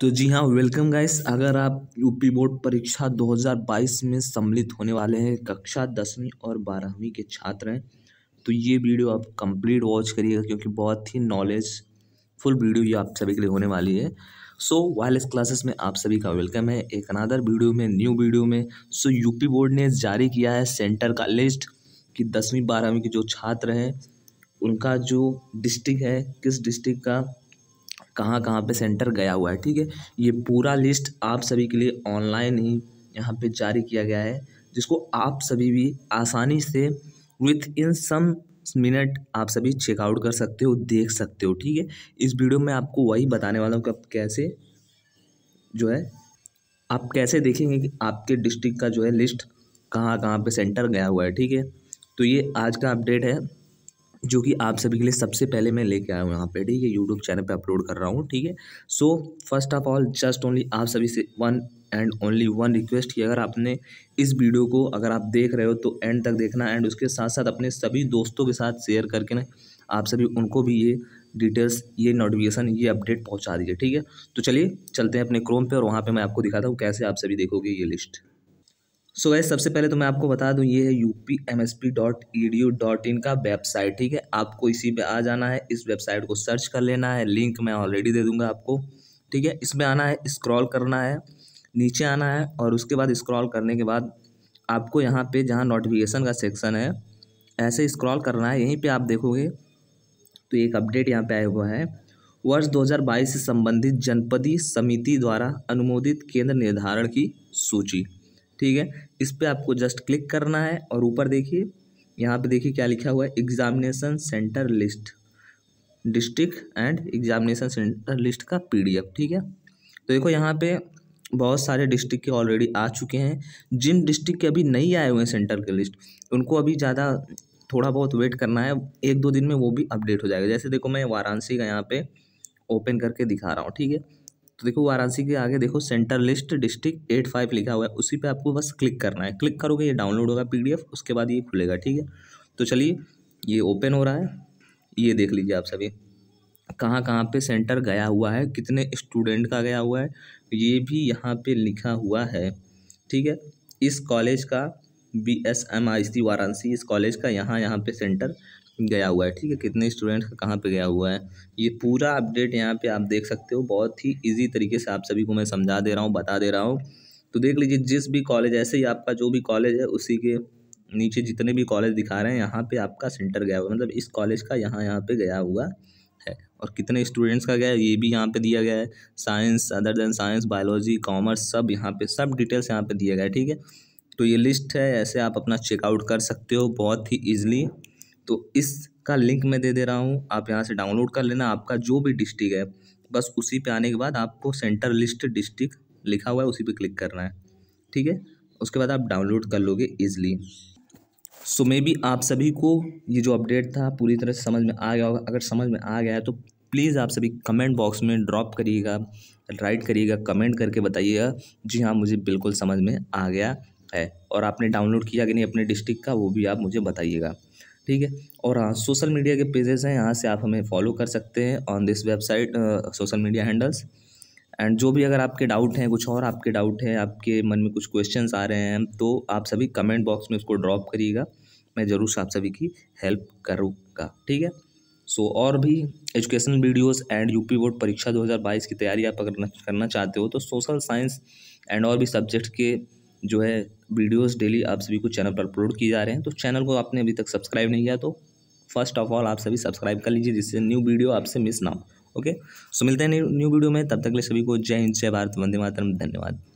तो जी हाँ welcome guys अगर आप यूपी बोर्ड परीक्षा 2022 में सम्मिलित होने वाले हैं कक्षा दसवीं और बारहवीं के छात्र हैं तो ये वीडियो आप कंप्लीट वॉच करिएगा क्योंकि बहुत ही नॉलेज फुल वीडियो ये आप सभी के लिए होने वाली है सो वायरलेस क्लासेस में आप सभी का वेलकम है एक अनादर वीडियो में न्यू वीडियो में सो यूपी बोर्ड ने जारी किया है सेंटर का लिस्ट कि दसवीं बारहवीं के जो छात्र हैं उनका जो डिस्ट्रिक्ट है किस डिस्ट्रिक्ट का कहाँ कहाँ पे सेंटर गया हुआ है ठीक है ये पूरा लिस्ट आप सभी के लिए ऑनलाइन ही यहाँ पे जारी किया गया है जिसको आप सभी भी आसानी से विथ इन सम मिनट आप सभी चेकआउट कर सकते हो देख सकते हो ठीक है इस वीडियो में आपको वही बताने वाला हूँ कि आप कैसे जो है आप कैसे देखेंगे कि आपके डिस्ट्रिक्ट का जो है लिस्ट कहाँ कहाँ पे सेंटर गया हुआ है ठीक है तो ये आज का अपडेट है जो कि आप सभी के लिए सबसे पहले मैं लेके आया हूँ यहाँ पे ठीक है यूट्यूब चैनल पे अपलोड कर रहा हूँ ठीक है so first of all just only आप सभी से one and only one request कि अगर आपने इस वीडियो को अगर आप देख रहे हो तो एंड तक देखना एंड उसके साथ साथ अपने सभी दोस्तों के साथ शेयर करके ना आप सभी उनको भी ये डिटेल्स ये नोटिफिकेशन ये अपडेट पहुँचा दीजिए ठीक है तो चलिए चलते हैं अपने क्रोम पर और वहाँ पर मैं आपको दिखाता हूँ कैसे आप सभी देखोगे ये लिस्ट सो वैसे सबसे पहले तो मैं आपको बता दूं ये है U P M S P dot E D U dot in का वेबसाइट ठीक है आपको इसी पे आ जाना है इस वेबसाइट को सर्च कर लेना है लिंक मैं ऑलरेडी दे दूंगा आपको ठीक है इसमें आना है स्क्रॉल करना है नीचे आना है और उसके बाद स्क्रॉल करने के बाद आपको यहाँ पे जहाँ नोटिफिकेशन का सेक्शन है ऐसे स्क्रॉल करना है यहीं पर आप देखोगे तो एक अपडेट यहाँ पर आया हुआ है वर्ष 2022 से संबंधित जनपदी समिति द्वारा अनुमोदित केंद्र निर्धारण की सूची ठीक है इस पर आपको जस्ट क्लिक करना है और ऊपर देखिए यहाँ पे देखिए क्या लिखा हुआ है examination centre list district and examination centre list का पीडीएफ ठीक है तो देखो यहाँ पे बहुत सारे डिस्ट्रिक्ट के ऑलरेडी आ चुके हैं जिन डिस्ट्रिक्ट के अभी नहीं आए हुए हैं सेंटर के लिस्ट उनको अभी ज़्यादा थोड़ा बहुत वेट करना है एक दो दिन में वो भी अपडेट हो जाएगा जैसे देखो मैं वाराणसी का यहाँ पर ओपन करके दिखा रहा हूँ ठीक है तो देखो वाराणसी के आगे देखो centre list district eight five लिखा हुआ है उसी पे आपको बस क्लिक करना है क्लिक करोगे ये डाउनलोड होगा पीडीएफ उसके बाद ये खुलेगा ठीक है तो चलिए ये ओपन हो रहा है ये देख लीजिए आप सभी कहाँ कहाँ पे सेंटर गया हुआ है कितने स्टूडेंट का गया हुआ है ये भी यहाँ पर लिखा हुआ है ठीक है इस कॉलेज का B S M I C Varanasi इस कॉलेज का यहाँ यहाँ पर सेंटर गया हुआ है ठीक है कितने स्टूडेंट्स का कहाँ पे गया हुआ है ये पूरा अपडेट यहाँ पे आप देख सकते हो बहुत ही इजी तरीके से आप सभी को मैं समझा दे रहा हूँ बता दे रहा हूँ तो देख लीजिए जिस भी कॉलेज ऐसे ही आपका जो भी कॉलेज है उसी के नीचे जितने भी कॉलेज दिखा रहे हैं यहाँ पर आपका सेंटर गया हुआ मतलब इस कॉलेज का यहाँ यहाँ पर गया हुआ है और कितने स्टूडेंट्स का गया है ये भी यहाँ पर दिया गया है science other than science biology commerce सब यहाँ पर सब डिटेल्स यहाँ पर दिया गया है ठीक है तो ये लिस्ट है ऐसे आप अपना चेकआउट कर सकते हो बहुत ही ईजिली तो इसका लिंक मैं दे दे रहा हूँ आप यहाँ से डाउनलोड कर लेना आपका जो भी डिस्ट्रिक्ट है बस उसी पे आने के बाद आपको सेंटर लिस्ट डिस्ट्रिक्ट लिखा हुआ है उसी पे क्लिक करना है ठीक है उसके बाद आप डाउनलोड कर लोगे ईजिली सो मे बी आप सभी को ये जो अपडेट था पूरी तरह से समझ में आ गया होगा अगर समझ में आ गया है तो प्लीज़ आप सभी कमेंट बॉक्स में ड्रॉप करिएगा राइट करिएगा कमेंट करके बताइएगा जी हाँ मुझे बिल्कुल समझ में आ गया है और आपने डाउनलोड किया कि नहीं अपने डिस्ट्रिक्ट का वो भी आप मुझे बताइएगा ठीक है और हाँ सोशल मीडिया के पेजेस हैं यहाँ से आप हमें फॉलो कर सकते हैं on this website social media handles and जो भी अगर आपके डाउट हैं कुछ और आपके डाउट हैं आपके मन में कुछ क्वेश्चंस आ रहे हैं तो आप सभी कमेंट बॉक्स में उसको ड्रॉप करिएगा मैं ज़रूर आप सभी की हेल्प करूँगा ठीक है सो so, और भी educational videos and UP board परीक्षा 2022 की तैयारी आप अगर करना चाहते हो तो सोशल साइंस एंड और भी सब्जेक्ट के जो है वीडियोस डेली आप सभी को चैनल पर अपलोड किए जा रहे हैं तो चैनल को आपने अभी तक सब्सक्राइब नहीं किया तो फर्स्ट ऑफ ऑल आप सभी सब्सक्राइब कर लीजिए जिससे न्यू वीडियो आपसे मिस ना हो ओके सो मिलते हैं न्यू वीडियो में तब तक के लिए सभी को जय हिंद जय भारत वंदे मातरम धन्यवाद